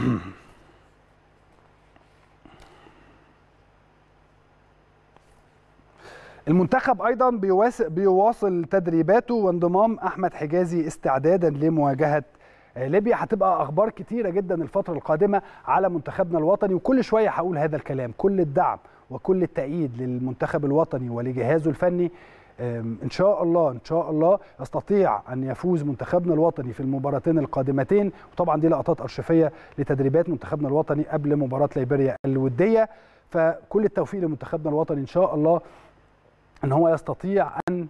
المنتخب ايضا بيواصل تدريباته وانضمام احمد حجازي استعدادا لمواجهه ليبيا هتبقى اخبار كتيره جدا الفتره القادمه على منتخبنا الوطني وكل شويه هقول هذا الكلام كل الدعم وكل التأييد للمنتخب الوطني ولجهازه الفني ان شاء الله ان شاء الله استطيع ان يفوز منتخبنا الوطني في المباراتين القادمتين وطبعا دي لقطات ارشفيه لتدريبات منتخبنا الوطني قبل مباراه ليبيريا الوديه فكل التوفيق لمنتخبنا الوطني ان شاء الله ان هو يستطيع ان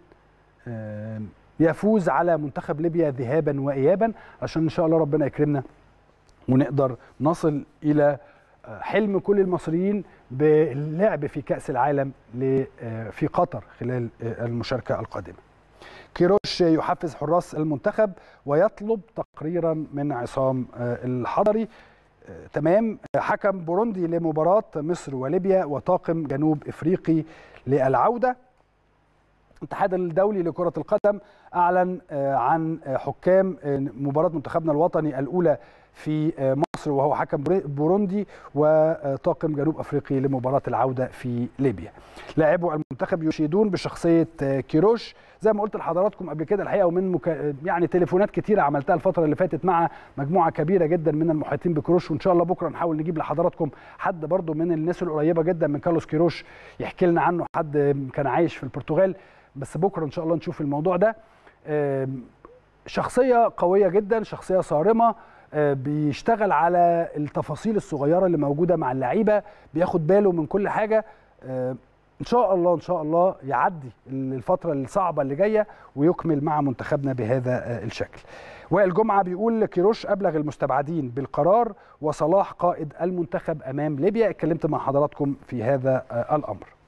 يفوز على منتخب ليبيا ذهابا وايابا عشان ان شاء الله ربنا يكرمنا ونقدر نصل الى حلم كل المصريين باللعب في كأس العالم آه، في قطر خلال آه، المشاركة القادمة كيروش يحفز حراس المنتخب ويطلب تقريرا من عصام آه، الحضري تمام حكم بوروندي لمباراة مصر وليبيا وطاقم جنوب إفريقي للعودة الاتحاد الدولي لكرة القدم أعلن عن حكام مباراة منتخبنا الوطني الأولى في مصر وهو حكم بوروندي وطاقم جنوب افريقي لمباراه العوده في ليبيا. لاعبو المنتخب يشيدون بشخصيه آه، كيروش زي ما قلت لحضراتكم قبل كده الحقيقه ومن مك... يعني تليفونات كتيره عملتها الفتره اللي فاتت مع مجموعه كبيره جدا من المحيطين بكيروش وان شاء الله بكره نحاول نجيب لحضراتكم حد برضو من الناس القريبه جدا من كارلوس كيروش يحكي لنا عنه حد كان عايش في البرتغال بس بكره ان شاء الله نشوف الموضوع ده شخصيه قويه جدا شخصيه صارمه آه، بيشتغل على التفاصيل الصغيره اللي موجوده مع اللعيبه بياخد باله من كل حاجه آه، ان شاء الله ان شاء الله يعدي الفتره الصعبه اللي جايه ويكمل مع منتخبنا بهذا آه، الشكل وائل جمعه بيقول كيروش ابلغ المستبعدين بالقرار وصلاح قائد المنتخب امام ليبيا اتكلمت مع حضراتكم في هذا الامر